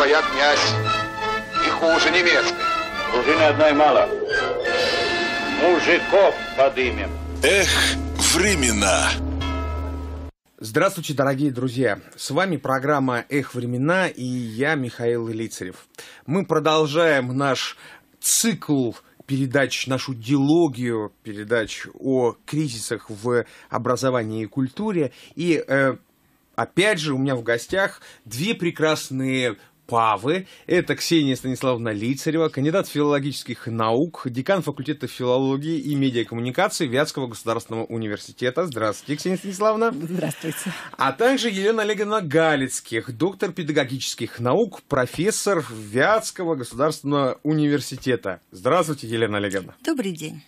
своя князь, и хуже невесты. Дружины одной мало. Мужиков подымем. Эх, времена. Здравствуйте, дорогие друзья! С вами программа «Эх, времена» и я, Михаил Лицарев. Мы продолжаем наш цикл передач, нашу диалогию передач о кризисах в образовании и культуре. И э, опять же у меня в гостях две прекрасные Павы. Это Ксения Станиславовна Лицарева, кандидат филологических наук, декан факультета филологии и медиакоммуникации Вятского государственного университета. Здравствуйте, Ксения Станиславовна. Здравствуйте. А также Елена Олеговна Галицких, доктор педагогических наук, профессор Вятского государственного университета. Здравствуйте, Елена Олеговна. Добрый день.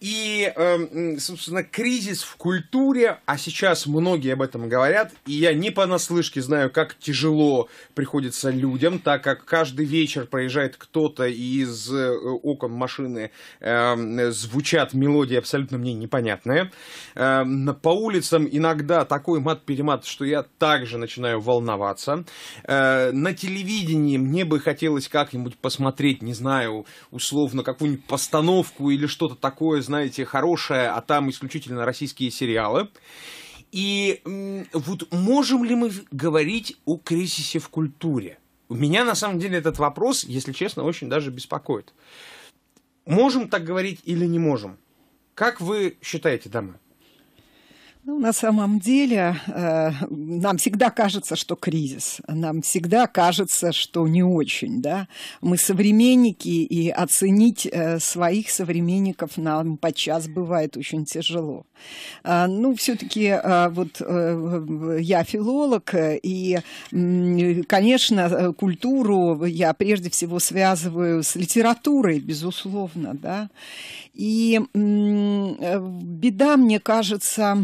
И, эм, собственно, кризис в культуре, а сейчас многие об этом говорят, и я не понаслышке знаю, как тяжело приходится людям, так как каждый вечер проезжает кто-то из э, окон машины эм, звучат мелодии абсолютно мне непонятные. Эм, по улицам иногда такой мат-перемат, что я также начинаю волноваться. Э, на телевидении мне бы хотелось как-нибудь посмотреть, не знаю, условно, какую-нибудь постановку или что-то такое знаете, хорошая, а там исключительно российские сериалы. И вот можем ли мы говорить о кризисе в культуре? У Меня на самом деле этот вопрос, если честно, очень даже беспокоит. Можем так говорить или не можем? Как вы считаете, дамы? Ну, на самом деле, э, нам всегда кажется, что кризис, нам всегда кажется, что не очень, да. Мы современники, и оценить э, своих современников нам подчас бывает очень тяжело. А, ну, э, ну, все-таки вот э, я филолог, э, и, конечно, э, культуру я прежде всего связываю с литературой, безусловно, да. И Э, беда, мне кажется,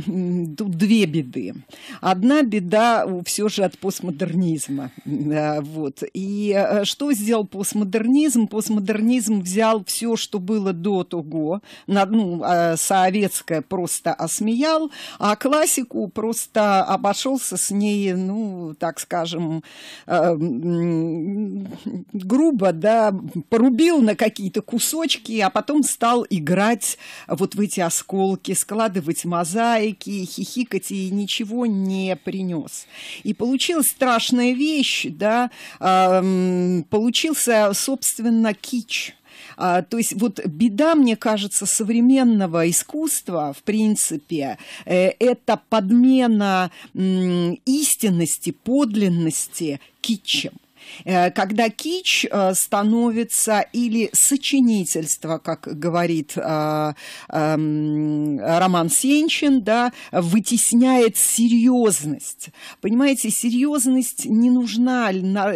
тут две беды. Одна беда все же от постмодернизма. Э, вот. И э, что сделал постмодернизм? Постмодернизм взял все, что было до того, ну, советское просто осмеял, а классику просто обошелся с ней, ну, так скажем, грубо, да, порубил на какие-то кусочки, а потом стал играть вот в эти ворошить осколки, складывать мозаики, хихикать и ничего не принес. И получилась страшная вещь, да, э, получился, собственно, кич. А, то есть вот беда, мне кажется, современного искусства, в принципе, э, это подмена э, истинности, подлинности кичем. Э, когда кич э, становится или сочинительство, как говорит э, эм, Роман Сенчин, да, вытесняет серьезность. Понимаете, серьезность не нужна.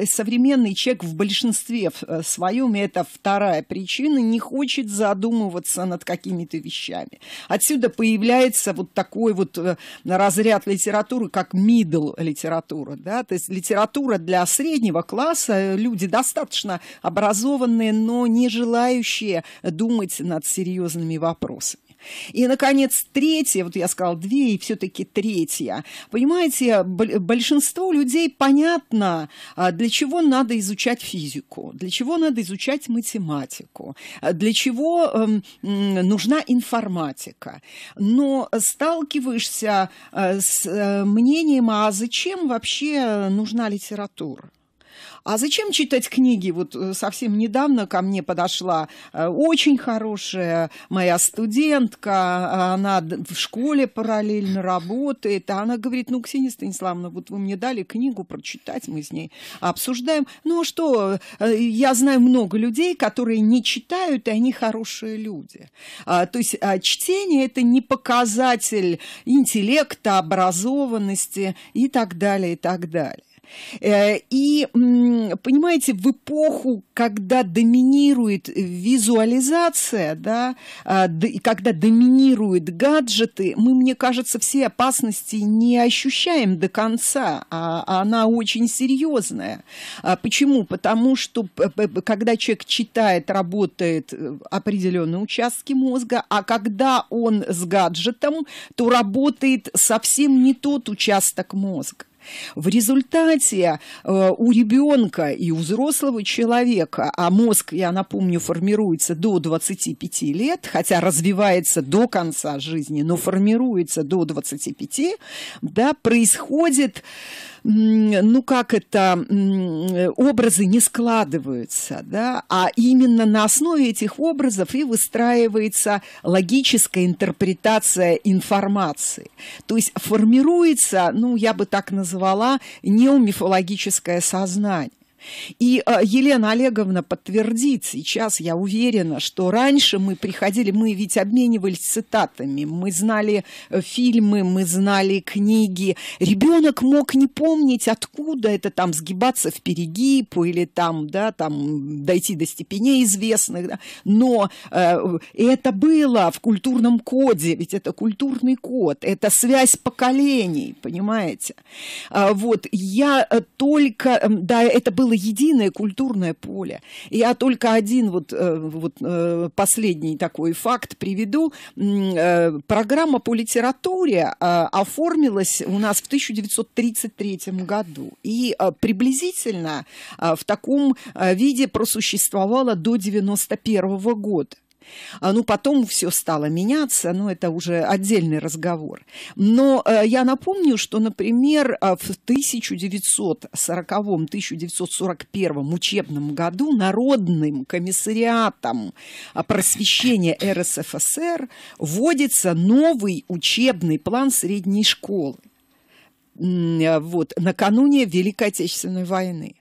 Современный человек в большинстве своем, и это вторая причина, не хочет задумываться над какими-то вещами. Отсюда появляется вот такой вот разряд литературы, как middle литература. Да? То есть литература для среднего класса, класса, э, люди достаточно образованные, но не желающие думать над серьезными вопросами. И, наконец, третье, вот я сказала две, и все-таки третье. Понимаете, большинство людей понятно, а, для чего надо изучать физику, для чего надо изучать математику, а, для чего эм, нужна информатика. Но сталкиваешься э, с э, мнением, а зачем вообще нужна литература? а зачем читать книги? Вот э, совсем недавно ко мне подошла э, очень хорошая моя студентка, она в школе параллельно работает, а она говорит, ну, Ксения Станиславовна, вот вы мне дали книгу прочитать, мы с ней обсуждаем. Ну, а что, э, я знаю много людей, которые не читают, и они хорошие люди. А, то есть а, чтение – это не показатель интеллекта, образованности и так далее, и так далее. Э, и, понимаете, в эпоху, когда доминирует визуализация, да, а, когда доминируют гаджеты, мы, мне кажется, все опасности не ощущаем до конца, а, а она очень серьезная. А почему? Потому что, когда человек читает, работает э, определенные участки мозга, а когда он с гаджетом, то работает совсем не тот участок мозга. В результате э, у ребенка и у взрослого человека, а мозг, я напомню, формируется до 25 лет, хотя развивается до конца жизни, но формируется до 25, да, происходит ну как это, образы не складываются, да, а именно на основе этих образов и выстраивается логическая интерпретация информации. То есть формируется, ну я бы так назвала, неомифологическое сознание. И э, Елена Олеговна подтвердит сейчас, я уверена, что раньше мы приходили, мы ведь обменивались цитатами, мы знали э, фильмы, мы знали книги. Ребенок мог не помнить, откуда это там сгибаться в перегиб или там, да, там дойти до степеней известных, да. но э, это было в культурном коде, ведь это культурный код, это связь поколений, понимаете? Э, вот я э, только, да, это было единое культурное поле. И я только один вот, э, вот э, последний такой факт приведу. Э, программа по литературе оформилась у нас в 1933 году. И приблизительно в таком виде просуществовала до 1991 года. А, ну, потом все стало меняться, но это уже отдельный разговор. Но э, я напомню, что, например, а, в 1940-1941 учебном году Народным комиссариатом а, просвещения РСФСР вводится новый учебный план средней школы э, вот, накануне Великой Отечественной войны.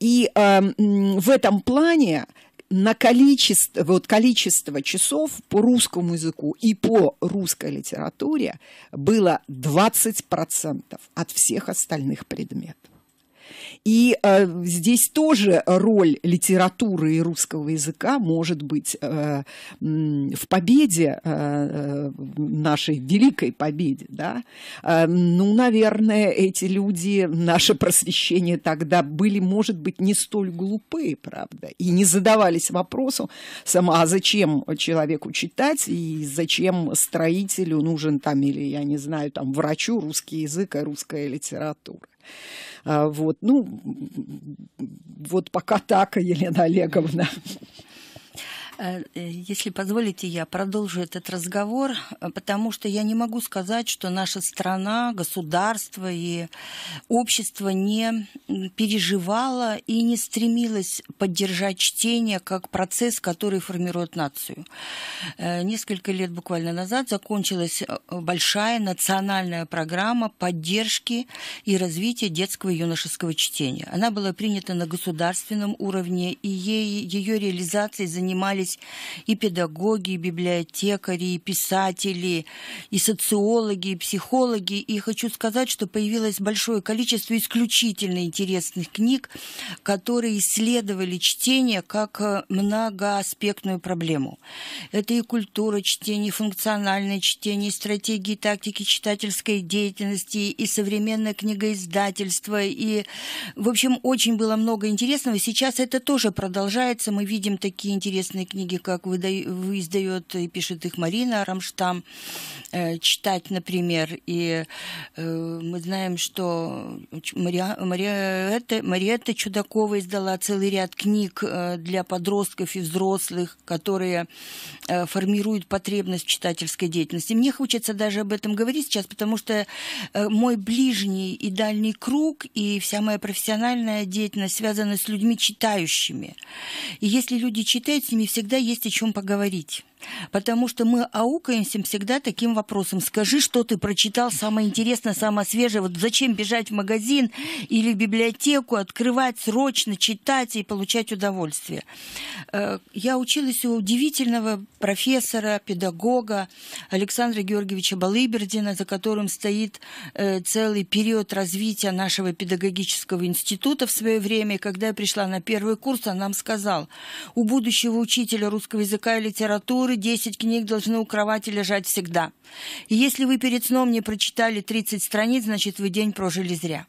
И э, в этом плане на количество, вот количество часов по русскому языку и по русской литературе было 20% от всех остальных предметов. И э, здесь тоже роль литературы и русского языка может быть э, в победе, э, нашей великой победе. Да? Э, ну, наверное, эти люди, наше просвещение тогда были, может быть, не столь глупые, правда, и не задавались вопросом сама, а зачем человеку читать и зачем строителю нужен там, или, я не знаю, там, врачу русский язык и русская литература. Вот, ну, вот пока так, Елена Олеговна. Э, если позволите, я продолжу этот разговор, э, потому что я не могу сказать, что наша страна, государство и общество не переживало и не стремилось поддержать чтение как процесс, который формирует нацию. Э, несколько лет буквально назад закончилась большая национальная программа поддержки и развития детского и юношеского чтения. Она была принята на государственном уровне, и ей, ее реализацией занимались трудились и педагоги, и библиотекари, и писатели, и социологи, и психологи. И хочу сказать, что появилось большое количество исключительно интересных книг, которые исследовали чтение как многоаспектную проблему. Это и культура чтения, и функциональное чтение, и стратегии и тактики читательской деятельности, и современное книгоиздательство. И, в общем, очень было много интересного. Сейчас это тоже продолжается. Мы видим такие интересные книги книги, как издает и пишет их Марина Рамштам, э, читать, например. И э, мы знаем, что Мария, Мариетта, Мариетта Чудакова издала целый ряд книг э, для подростков и взрослых, которые формируют потребность читательской деятельности. Мне хочется даже об этом говорить сейчас, потому что мой ближний и дальний круг и вся моя профессиональная деятельность связана с людьми читающими. И если люди читают, с ними всегда всегда есть о чем поговорить потому что мы аукаемся всегда таким вопросом. Скажи, что ты прочитал самое интересное, самое свежее. Вот зачем бежать в магазин или в библиотеку, открывать срочно, читать и получать удовольствие. Э, я училась у удивительного профессора, педагога Александра Георгиевича Балыбердина, за которым стоит э, целый период развития нашего педагогического института в свое время. И когда я пришла на первый курс, он нам сказал, у будущего учителя русского языка и литературы думаю, 10 книг должны у кровати лежать всегда. И если вы перед сном не прочитали 30 страниц, значит, вы день прожили зря.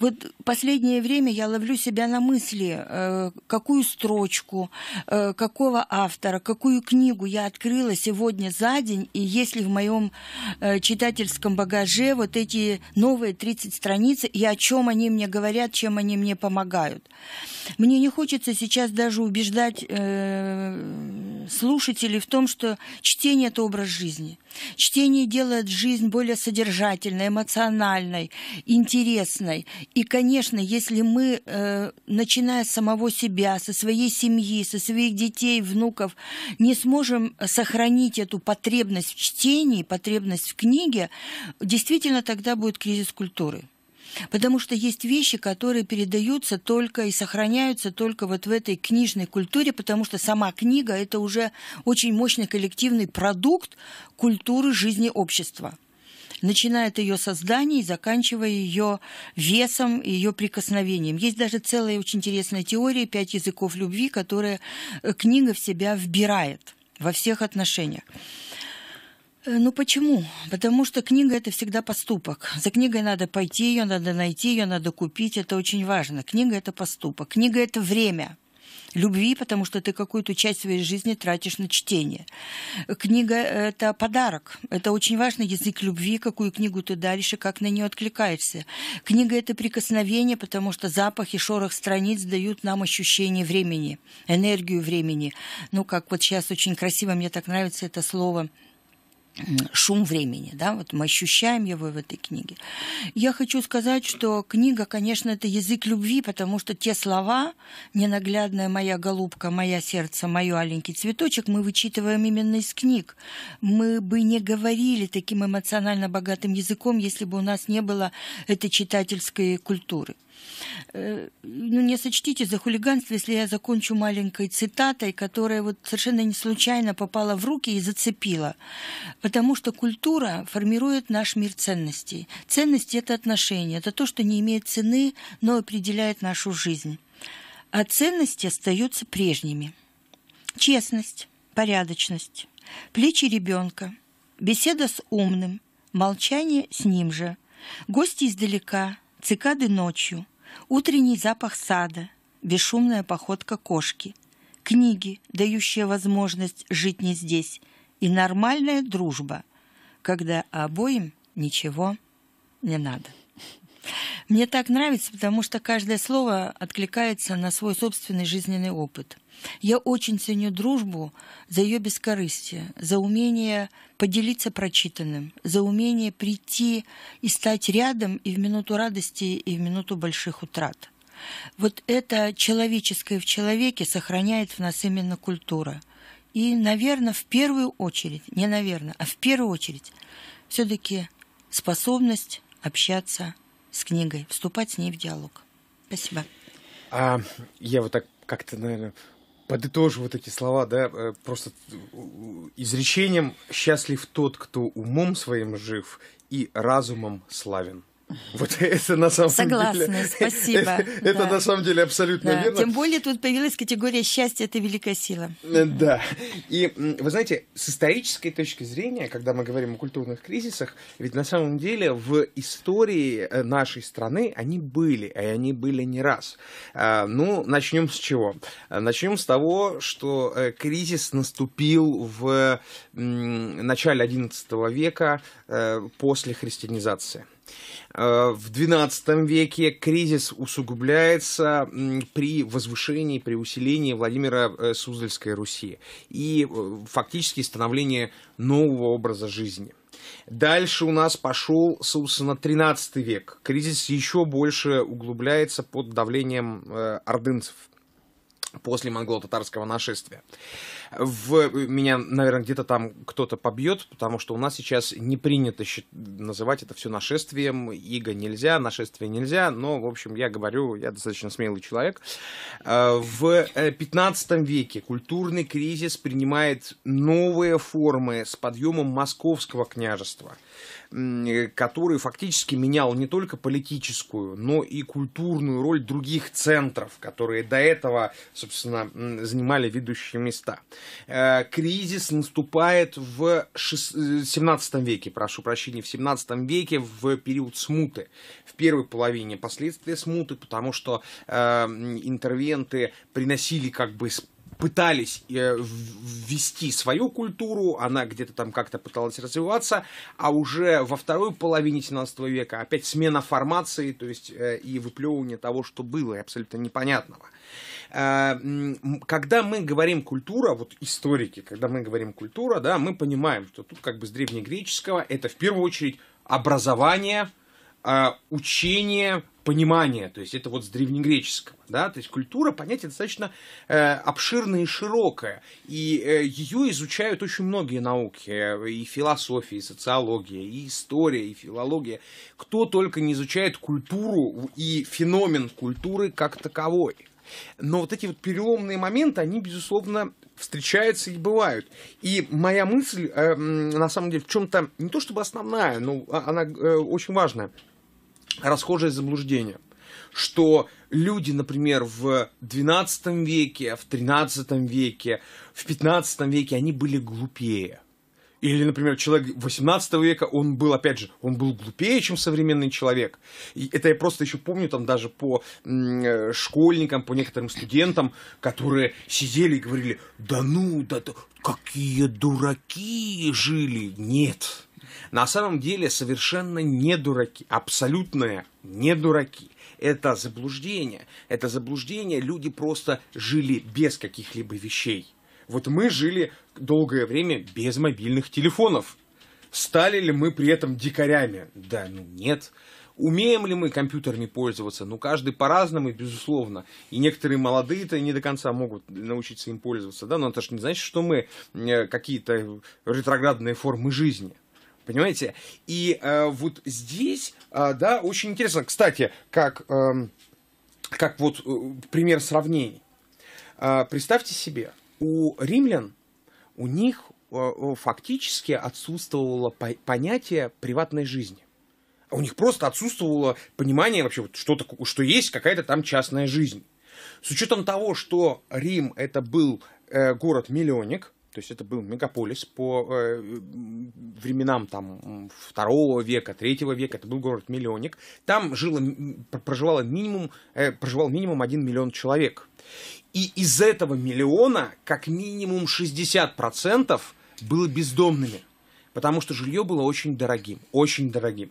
Вот последнее время я ловлю себя на мысли, э, какую строчку, э, какого автора, какую книгу я открыла сегодня за день, и если в моем э, читательском багаже вот эти новые 30 страниц, и о чем они мне говорят, чем они мне помогают. Мне не хочется сейчас даже убеждать слушателей в том, что чтение – это образ жизни. Чтение делает жизнь более содержательной, эмоциональной, интересной важной. И, конечно, если мы, э, начиная с самого себя, со своей семьи, со своих детей, внуков, не сможем сохранить эту потребность в чтении, потребность в книге, действительно тогда будет кризис культуры. Потому что есть вещи, которые передаются только и сохраняются только вот в этой книжной культуре, потому что сама книга – это уже очень мощный коллективный продукт культуры жизни общества начиная от ее создания и заканчивая ее весом ее прикосновением. Есть даже целая очень интересная теория «Пять языков любви», которая э, книга в себя вбирает во всех отношениях. Э, ну почему? Потому что книга это всегда поступок. За книгой надо пойти, ее надо найти, ее надо купить. Это очень важно. Книга это поступок. Книга это время любви, потому что ты какую-то часть своей жизни тратишь на чтение. Книга — это подарок. Это очень важный язык любви, какую книгу ты даришь и как на нее откликаешься. Книга — это прикосновение, потому что запах и шорох страниц дают нам ощущение времени, энергию времени. Ну, как вот сейчас очень красиво, мне так нравится это слово — шум времени, да, вот мы ощущаем его в этой книге. Я хочу сказать, что книга, конечно, это язык любви, потому что те слова «ненаглядная моя голубка», «моя сердце», «моё аленький цветочек» мы вычитываем именно из книг. Мы бы не говорили таким эмоционально богатым языком, если бы у нас не было этой читательской культуры. Э, ну, не сочтите за хулиганство, если я закончу маленькой цитатой, которая вот совершенно не случайно попала в руки и зацепила. Потому что культура формирует наш мир ценностей. Ценности – это отношения, это то, что не имеет цены, но определяет нашу жизнь. А ценности остаются прежними. Честность, порядочность, плечи ребенка, беседа с умным, молчание с ним же, гости издалека – Цикады ночью, утренний запах сада, бесшумная походка кошки, книги, дающие возможность жить не здесь, и нормальная дружба, когда обоим ничего не надо. Мне так нравится, потому что каждое слово откликается на свой собственный жизненный опыт. Я очень ценю дружбу за ее бескорыстие, за умение поделиться прочитанным, за умение прийти и стать рядом и в минуту радости, и в минуту больших утрат. Вот это человеческое в человеке сохраняет в нас именно культура. И, наверное, в первую очередь, не наверное, а в первую очередь, все-таки способность общаться с книгой, вступать с ней в диалог. Спасибо. А я вот так как-то, наверное, подытожу вот эти слова, да, э, просто э, изречением «счастлив тот, кто умом своим жив и разумом славен». Вот это на самом Согласна, деле... Согласна, спасибо. Это, да. это на самом деле абсолютно да. верно. Тем более тут появилась категория счастья, это великая сила. Э, да. И вы знаете, с исторической точки зрения, когда мы говорим о культурных кризисах, ведь на самом деле в истории э, нашей страны они были, и они были не раз. А, ну, начнем с чего? Э, начнем с того, что кризис наступил в начале XI века после христианизации. Э, в XII веке кризис усугубляется при возвышении, при усилении Владимира э, Суздальской Руси и э, фактически становление нового образа жизни. Дальше у нас пошел, собственно, 13 век. Кризис еще больше углубляется под давлением ордынцев после монголо-татарского нашествия в, меня, наверное, где-то там кто-то побьет, потому что у нас сейчас не принято счит... называть это все нашествием. Иго нельзя, нашествие нельзя, но, в общем, я говорю, я достаточно смелый человек. А, в 15 э, веке культурный кризис принимает новые формы с подъемом московского княжества, который фактически менял не только политическую, но и культурную роль других центров, которые до этого, собственно, занимали ведущие места. Э, кризис наступает в 17 э, веке, прошу прощения, в 17 веке, в период смуты, в первой половине последствия смуты, потому что э, интервенты приносили как бы пытались э, ввести свою культуру, она где-то там как-то пыталась развиваться, а уже во второй половине 17 века опять смена формации, то есть э, и выплевывание того, что было, и абсолютно непонятного. Э, когда мы говорим культура, вот историки, когда мы говорим культура, да, мы понимаем, что тут как бы с древнегреческого это в первую очередь образование, учение, понимания, то есть это вот с древнегреческого, да, то есть культура понятие достаточно э, обширное и широкое, и э, ее изучают очень многие науки, э, и философия, и социология, и история, и филология, кто только не изучает культуру и феномен культуры как таковой. Но вот эти вот переломные моменты, они, безусловно, встречаются и бывают. И моя мысль, э, на самом деле, в чем-то не то чтобы основная, но а, она э, очень важная – расхожее заблуждение, что люди, например, в XII веке, в XIII веке, в XV веке, они были глупее. Или, например, человек 18 века, он был, опять же, он был глупее, чем современный человек. И это я просто еще помню там даже по э, школьникам, по некоторым студентам, которые сидели и говорили, да ну, да, да какие дураки жили. Нет, на самом деле совершенно не дураки, абсолютно не дураки. Это заблуждение. Это заблуждение. Люди просто жили без каких-либо вещей. Вот мы жили долгое время без мобильных телефонов. Стали ли мы при этом дикарями? Да, ну нет. Умеем ли мы компьютерами пользоваться? Ну, каждый по-разному, безусловно. И некоторые молодые-то не до конца могут научиться им пользоваться, да, но это же не значит, что мы э, какие-то ретроградные формы жизни. Понимаете? И э, вот здесь, э, да, очень интересно. Кстати, как, э, как вот э, пример сравнений. Э, представьте себе, у римлян, у них э, э, фактически отсутствовало по- понятие приватной жизни. У них просто отсутствовало понимание вообще, вот, что, такое, что есть какая-то там частная жизнь. С учетом того, что Рим это был э, город-миллионник, то есть это был мегаполис по э, временам там второго века, третьего века. Это был город-миллионник. Там жило, проживало минимум, э, проживал минимум один миллион человек. И из этого миллиона как минимум 60% было бездомными. Потому что жилье было очень дорогим, очень дорогим.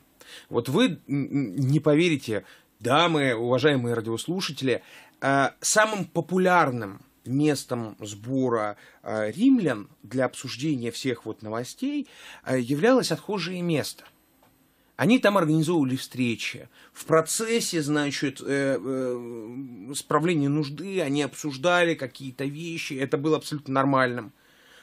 Вот вы не поверите, дамы, уважаемые радиослушатели, э, самым популярным местом сбора э, римлян для обсуждения всех вот новостей э, являлось отхожее место. Они там организовывали встречи. В процессе, значит, э, э справления нужды они обсуждали какие-то вещи. Это было абсолютно нормальным.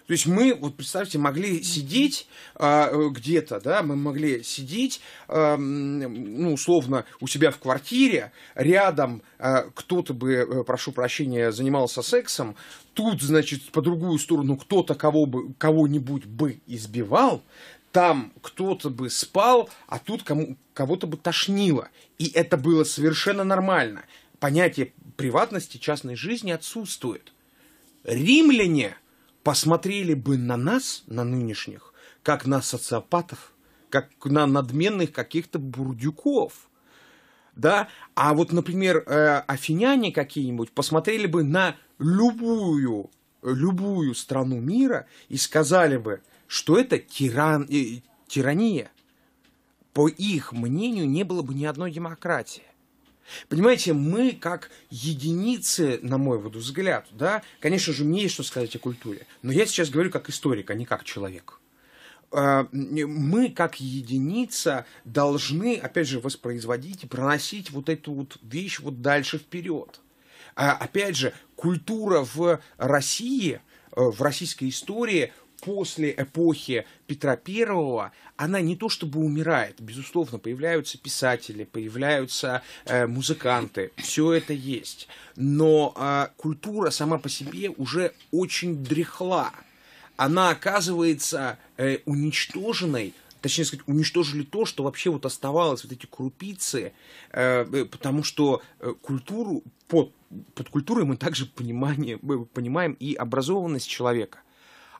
То есть мы, вот представьте, могли сидеть а, э, где-то, да, мы могли сидеть, э, ну, условно, у себя в квартире, рядом э, кто-то бы, э, прошу прощения, занимался сексом, тут, значит, по другую сторону кто-то кого бы, кого-нибудь бы избивал, там кто-то бы спал, а тут кому, кого-то бы тошнило. И это было совершенно нормально. Понятие приватности, частной жизни отсутствует. Римляне – посмотрели бы на нас, на нынешних, как на социопатов, как на надменных каких-то бурдюков. Да? А вот, например, э, афиняне какие-нибудь посмотрели бы на любую, любую страну мира и сказали бы, что это тиран, э, тирания. По их мнению, не было бы ни одной демократии. Понимаете, мы как единицы, на мой вот взгляд, да, конечно же, мне есть что сказать о культуре, но я сейчас говорю как историк, а не как человек. А, мы как единица должны, опять же, воспроизводить и проносить вот эту вот вещь вот дальше вперед. А, опять же, культура в России, э, в российской истории после эпохи Петра Первого она не то чтобы умирает, безусловно, появляются писатели, появляются э, музыканты, все это есть, но э, культура сама по себе уже очень дряхла, она оказывается э, уничтоженной точнее сказать, уничтожили то, что вообще вот оставалось, вот эти крупицы, э, э потому что э, культуру, под, под культурой мы также понимание, мы понимаем и образованность человека –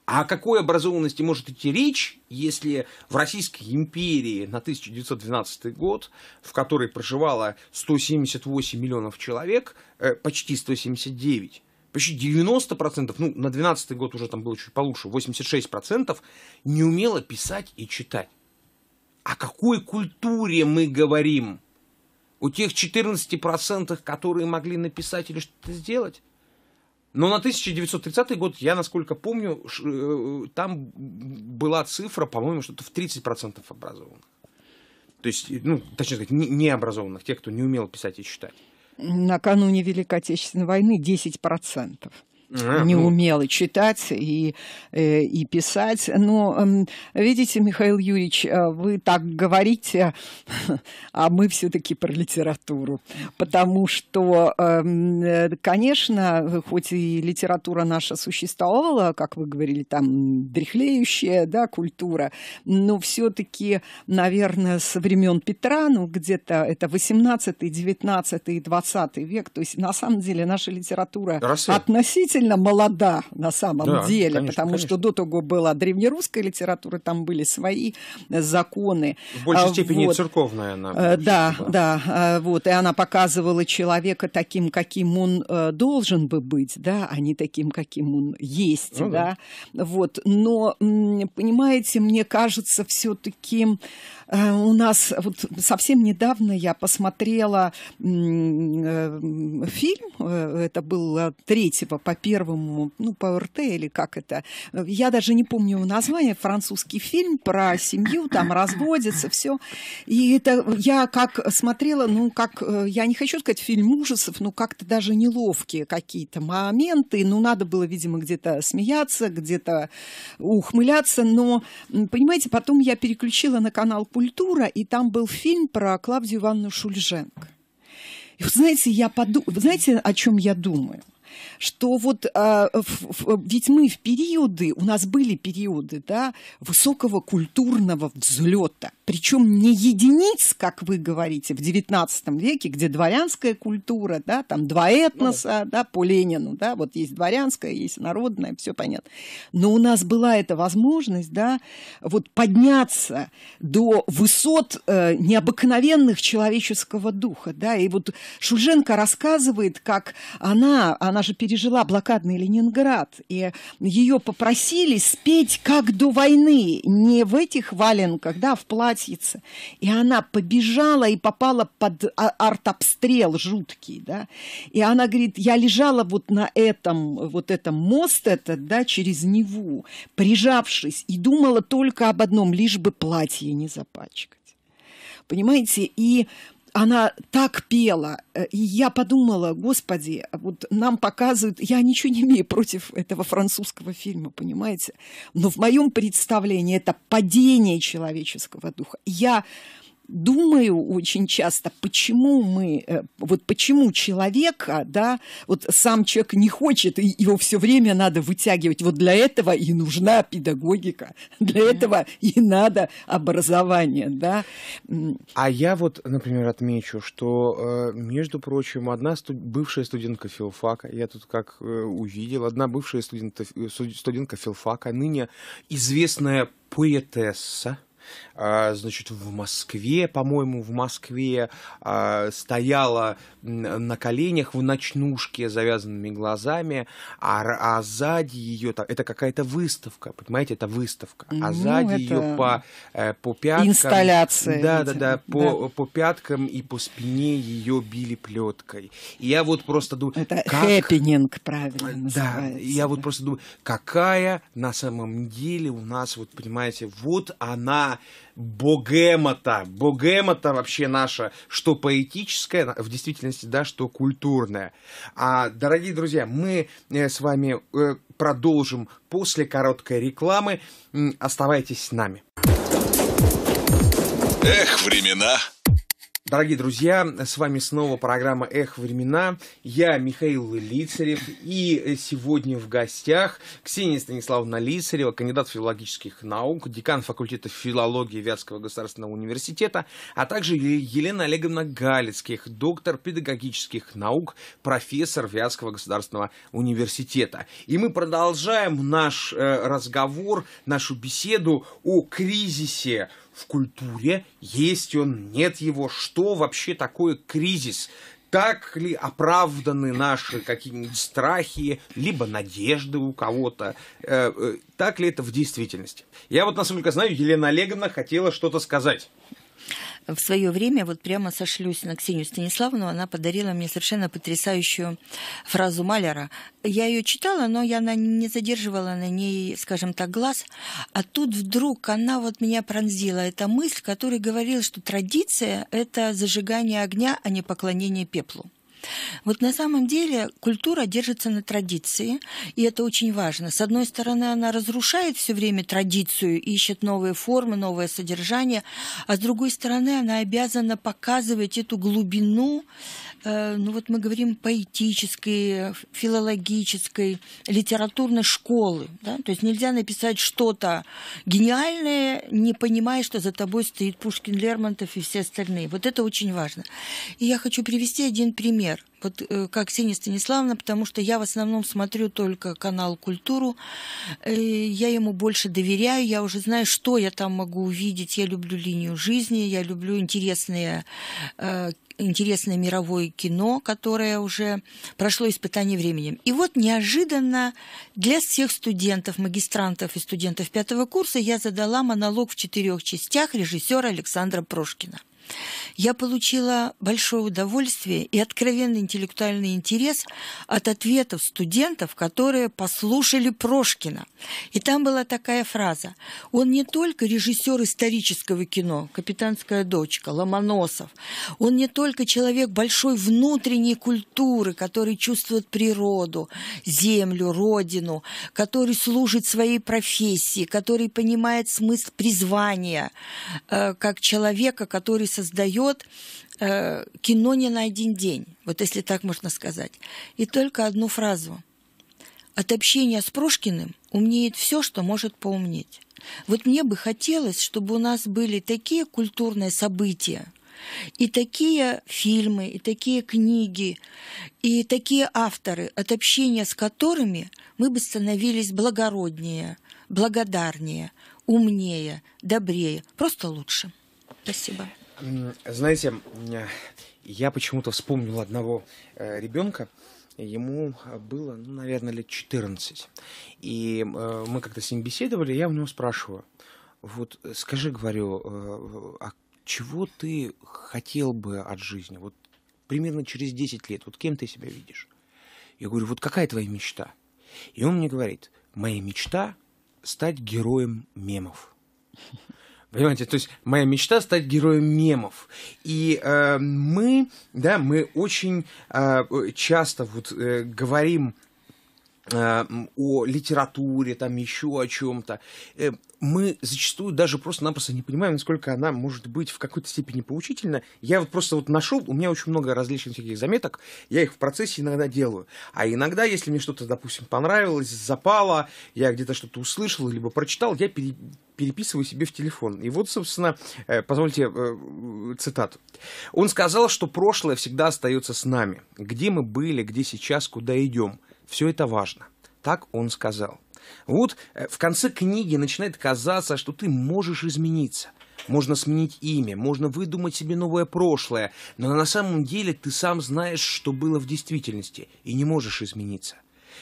а о какой образованности может идти речь, если в Российской империи на 1912 год, в которой проживало 178 миллионов человек, э, почти 179, почти 90%, процентов, ну, на 12 год уже там было чуть получше, 86% процентов не умело писать и читать. О какой культуре мы говорим? У тех 14%, процентов, которые могли написать или что-то сделать, но ну, на 1930 год, я насколько помню, э, там была цифра, по-моему, что-то в 30% образованных. То есть, ну, точнее сказать, необразованных, тех, кто не умел писать и читать. Накануне Великой Отечественной войны 10%. А, не ну. умел и читать, и, э, и писать. Но, эм, видите, Михаил Юрьевич, э, вы так говорите, а мы все-таки про литературу. Потому что, эм, э, конечно, хоть и литература наша существовала, как вы говорили, там дряхлеющая да, культура, но все-таки, наверное, со времен Петра, ну, где-то это 18, 19 и 20 век, то есть, на самом деле, наша литература Россия. относительно довольно молода на самом да, деле, конечно, потому конечно. что до того была древнерусская литература, там были свои э, законы. В большей а, степени вот. церковная она. Э, да, была. да, а, вот, и она показывала человека таким, каким он э, должен бы быть, да, а не таким, каким он есть, ну, да. да, вот. Но, понимаете, мне кажется, все-таки Э, у нас вот совсем недавно я посмотрела э, фильм, э, это был третьего по первому, ну, по РТ или как это, я даже не помню его название, французский фильм про семью, там разводится, все. И это я как смотрела, ну, как, я не хочу сказать фильм ужасов, но как-то даже неловкие какие-то моменты, ну, надо было, видимо, где-то смеяться, где-то ухмыляться, но, понимаете, потом я переключила на канал культура», и там был фильм про Клавдию Ивановну Шульженко. И вы знаете, я подумала, знаете, о чем я думаю? что вот а, в, в, ведь мы в периоды, у нас были периоды, да, высокого культурного взлета, причем не единиц, как вы говорите, в XIX веке, где дворянская культура, да, там два этноса, ну да, по Ленину, да, вот есть дворянская, есть народная, все понятно. Но у нас была эта возможность, да, вот подняться до высот э, необыкновенных человеческого духа, да, и вот Шульженко рассказывает, как она, она же пережила блокадный Ленинград, и ее попросили спеть как до войны, не в этих валенках, да, а в платьице. И она побежала и попала под а, артобстрел жуткий, да. И она говорит, я лежала вот на этом, вот этом мост этот, да, через Неву, прижавшись, и думала только об одном, лишь бы платье не запачкать. Понимаете, и она так пела. Э, и я подумала, господи, вот нам показывают... Я ничего не имею против этого французского фильма, понимаете? Но в моем представлении это падение человеческого духа. Я думаю очень часто, почему мы, э, вот почему человека, да, вот сам человек не хочет, и его все время надо вытягивать. Вот для этого и нужна педагогика, для этого и надо образование, да. А я вот, например, отмечу, что, э, между прочим, одна студ... бывшая студентка филфака, я тут как э, увидел, одна бывшая студентка, студентка филфака, ныне известная поэтесса, а, значит, в Москве, по-моему, в Москве а, стояла на коленях в ночнушке завязанными глазами, а, а сзади ее, это какая-то выставка, понимаете, это выставка, а ну, сзади ее по, э, по пяткам... Инсталляции. Да, да, да, по, да. по пяткам и по спине ее били плеткой. И я вот просто думаю... Это как... хэппининг, правильно э, Да, я вот просто думаю, какая на самом деле у нас, вот понимаете, вот она Богемота, богемота вообще наша, что поэтическое, в действительности, да, что культурное. А, дорогие друзья, мы э, с вами э, продолжим после короткой рекламы. Оставайтесь с нами. Эх, времена! Дорогие друзья, с вами снова программа «Эх, времена». Я Михаил Лицарев, и сегодня в гостях Ксения Станиславовна Лицарева, кандидат филологических наук, декан факультета филологии Вятского государственного университета, а также Елена Олеговна Галицких, доктор педагогических наук, профессор Вятского государственного университета. И мы продолжаем наш э, разговор, нашу беседу о кризисе, в культуре, есть он, нет его, что вообще такое кризис, так ли оправданы наши какие-нибудь страхи, либо надежды у кого-то, э, э, так ли это в действительности. Я вот, насколько знаю, Елена Олеговна хотела что-то сказать в свое время, вот прямо сошлюсь на Ксению Станиславовну, она подарила мне совершенно потрясающую фразу Малера. Я ее читала, но я на, не задерживала на ней, скажем так, глаз. А тут вдруг она вот меня пронзила. эта мысль, которая говорила, что традиция – это зажигание огня, а не поклонение пеплу. Вот на самом деле культура держится на традиции, и это очень важно. С одной стороны, она разрушает все время традицию, ищет новые формы, новое содержание, а с другой стороны, она обязана показывать эту глубину Э, ну вот мы говорим, поэтической, филологической, литературной школы. Да? То есть нельзя написать что-то гениальное, не понимая, что за тобой стоит Пушкин, Лермонтов и все остальные. Вот это очень важно. И я хочу привести один пример – вот э, как Ксения Станиславовна, потому что я в основном смотрю только канал «Культуру». Э, я ему больше доверяю, я уже знаю, что я там могу увидеть. Я люблю линию жизни, я люблю интересные э, интересное мировое кино, которое уже прошло испытание временем. И вот неожиданно для всех студентов, магистрантов и студентов пятого курса я задала монолог в четырех частях режиссера Александра Прошкина – я получила большое удовольствие и откровенный интеллектуальный интерес от ответов студентов, которые послушали Прошкина. И там была такая фраза. Он не только режиссер исторического кино, «Капитанская дочка», Ломоносов. Он не только человек большой внутренней культуры, который чувствует природу, землю, родину, который служит своей профессии, который понимает смысл призвания, э, как человека, который создает э, кино не на один день, вот если так можно сказать. И только одну фразу. От общения с Прошкиным умнеет все, что может поумнеть. Вот мне бы хотелось, чтобы у нас были такие культурные события, и такие фильмы, и такие книги, и такие авторы, от общения с которыми мы бы становились благороднее, благодарнее, умнее, добрее, просто лучше. Спасибо. Знаете, я почему-то вспомнил одного э, ребенка, ему э, было, ну, наверное, лет 14. И э, мы как-то с ним беседовали, я у него спрашиваю, вот скажи, говорю, а чего ты хотел бы от жизни? Вот примерно через 10 лет, вот кем ты себя видишь? Я говорю, вот какая твоя мечта? И он мне говорит, моя мечта стать героем мемов. Понимаете, то есть моя мечта стать героем мемов. И э, мы, да, мы очень э, часто вот э, говорим Э, о литературе, там еще о чем-то. Э, мы зачастую даже просто-напросто не понимаем, насколько она может быть в какой-то степени поучительна. Я вот просто вот нашел, у меня очень много различных всяких заметок, я их в процессе иногда делаю. А иногда, если мне что-то, допустим, понравилось, запало, я где-то что-то услышал, либо прочитал, я пере переписываю себе в телефон. И вот, собственно, э, позвольте цитату. Он сказал, что прошлое всегда остается с нами. Где мы были, где сейчас, куда идем – все это важно. Так он сказал. Вот э, в конце книги начинает казаться, что ты можешь измениться. Можно сменить имя, можно выдумать себе новое прошлое, но на самом деле ты сам знаешь, что было в действительности, и не можешь измениться.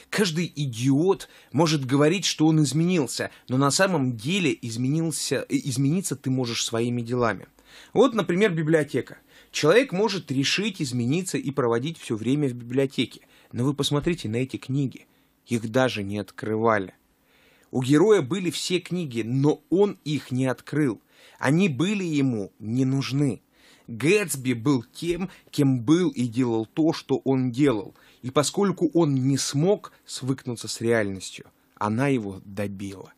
Каждый идиот может говорить, что он изменился, но на самом деле изменился, э, измениться ты можешь своими делами. Вот, например, библиотека. Человек может решить измениться и проводить все время в библиотеке. Но вы посмотрите на эти книги. Их даже не открывали. У героя были все книги, но он их не открыл. Они были ему не нужны. Гэтсби был тем, кем был и делал то, что он делал. И поскольку он не смог свыкнуться с реальностью, она его добила.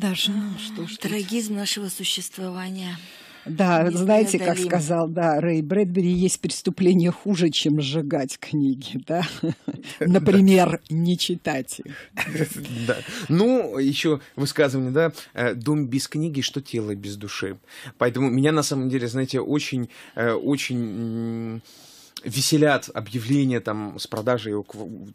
Даже ну, что ж. Трагизм нашего существования. Да, знаете, как сказал да, Рэй Брэдбери, есть преступление хуже, чем сжигать книги, да? Например, не читать их. Да. Ну, еще высказывание, да, э, «Дом без книги, что тело без души». Поэтому меня, на самом деле, знаете, очень, э, очень веселят объявления там с продажей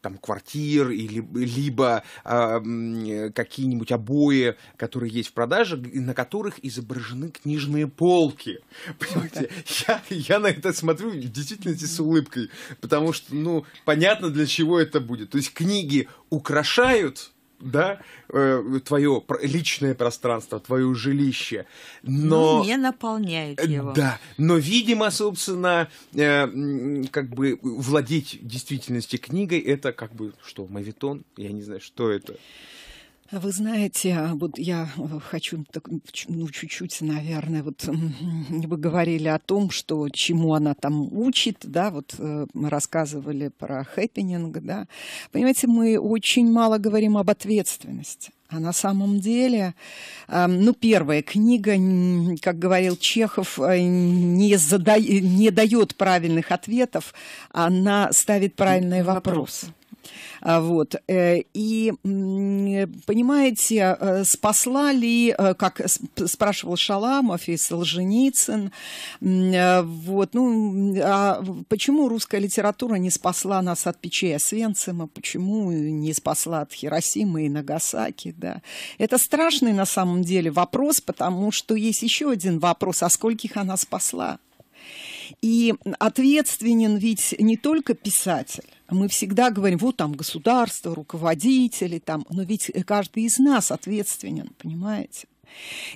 там, квартир или либо э, какие-нибудь обои, которые есть в продаже, на которых изображены книжные полки. Понимаете, я, я на это смотрю в действительности с улыбкой, потому что, ну, понятно, для чего это будет. То есть книги украшают да, э, твое личное пространство, твое жилище, но... Ну, не наполняют э, его. Да, но, видимо, собственно, э, как бы владеть действительности книгой, это как бы, что, мавитон? Я не знаю, что это. А вы знаете, а вот я э, хочу, так, ну, чуть-чуть, наверное, вот вы говорили о том, что чему она там учит, да, вот э, мы рассказывали про хэппининг, да. Понимаете, мы очень мало говорим об ответственности. А на самом деле, ну, первая книга, как говорил Чехов, э, не, задает, не дает правильных ответов, она ставит правильные вопросы. А, вот. Э, и, понимаете, э, спасла ли, э, как спрашивал Шаламов и Солженицын, вот, ну, а почему русская литература не спасла нас от печей Освенцима, почему не спасла от Хиросимы и Нагасаки, да. Это страшный, на самом деле, вопрос, потому что есть еще один вопрос, а скольких она спасла? И ответственен ведь не только писатель, мы всегда говорим, вот там государство, руководители, там, но ведь каждый из нас ответственен, понимаете?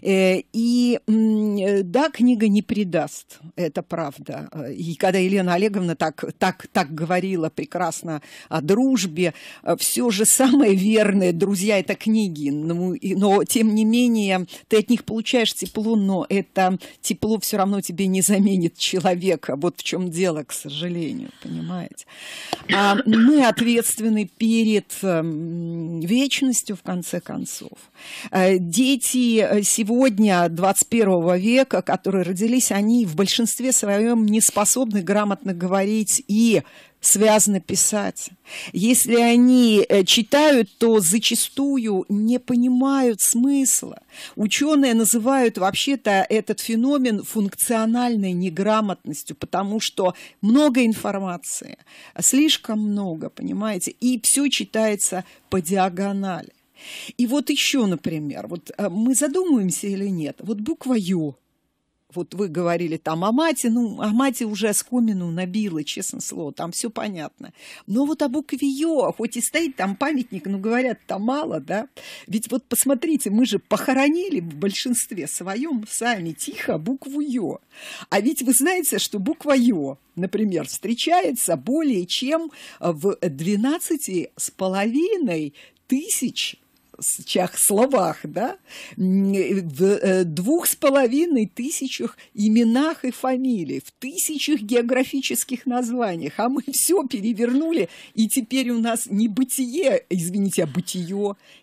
Э, и э, да, книга не предаст, это правда. Э, и когда Елена Олеговна так, так, так говорила прекрасно о дружбе, все же самое верное, друзья, это книги. Но, ну но тем не менее, ты от них получаешь тепло, но это тепло все равно тебе не заменит человека. Вот в чем дело, к сожалению, понимаете. А мы ответственны перед эм, вечностью, в конце концов. Дети Э, сегодня, 21 века, которые родились, они в большинстве своем не способны грамотно говорить и связано писать. Если они э, читают, то зачастую не понимают смысла. Ученые называют вообще-то этот феномен функциональной неграмотностью, потому что много информации, слишком много, понимаете, и все читается по диагонали. И вот еще, например, вот э, мы задумываемся или нет, вот буква «Ю», вот вы говорили там о мате, ну, о мате уже оскомину набило, честно слово, там все понятно. Но вот о букве Ё, хоть и стоит там памятник, но говорят, там мало, да? Ведь вот посмотрите, мы же похоронили в большинстве своем сами тихо букву Ё. А ведь вы знаете, что буква Ё, например, встречается более чем в 12 с половиной тысяч словах, да, э, в э, двух с половиной тысячах именах и фамилий, в тысячах географических названиях, а мы все перевернули, и теперь у нас не бытие, извините, а бытие,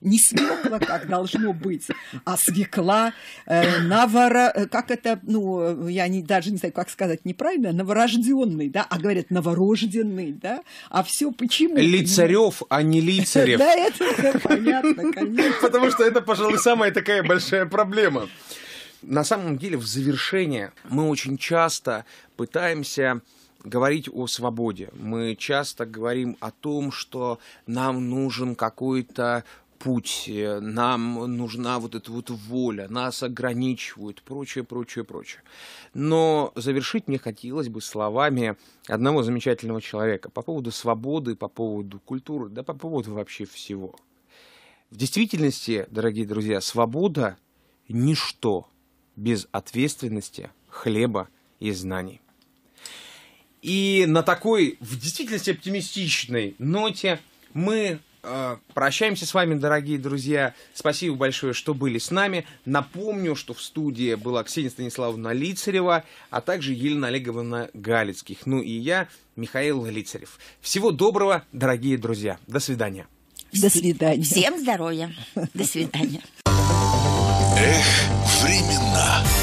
не свекла, как должно быть, а свекла, э, навора, э, как это, ну, я не, даже не знаю, как сказать неправильно, новорожденный, да, а говорят новорожденный, да, а все почему? Лицарев, а не лицарев. Да, это понятно, конечно. Потому что это, пожалуй, самая такая большая проблема. На самом деле, в завершение мы очень часто пытаемся говорить о свободе. Мы часто говорим о том, что нам нужен какой-то путь, нам нужна вот эта вот воля, нас ограничивают, прочее, прочее, прочее. Но завершить мне хотелось бы словами одного замечательного человека по поводу свободы, по поводу культуры, да по поводу вообще всего – в действительности, дорогие друзья, свобода – ничто без ответственности, хлеба и знаний. И на такой, в действительности оптимистичной ноте мы э, прощаемся с вами, дорогие друзья. Спасибо большое, что были с нами. Напомню, что в студии была Ксения Станиславовна Лицарева, а также Елена Олеговна Галицких. Ну и я, Михаил Лицарев. Всего доброго, дорогие друзья. До свидания. До свидания. Всем здоровья. До свидания. Эх, времена.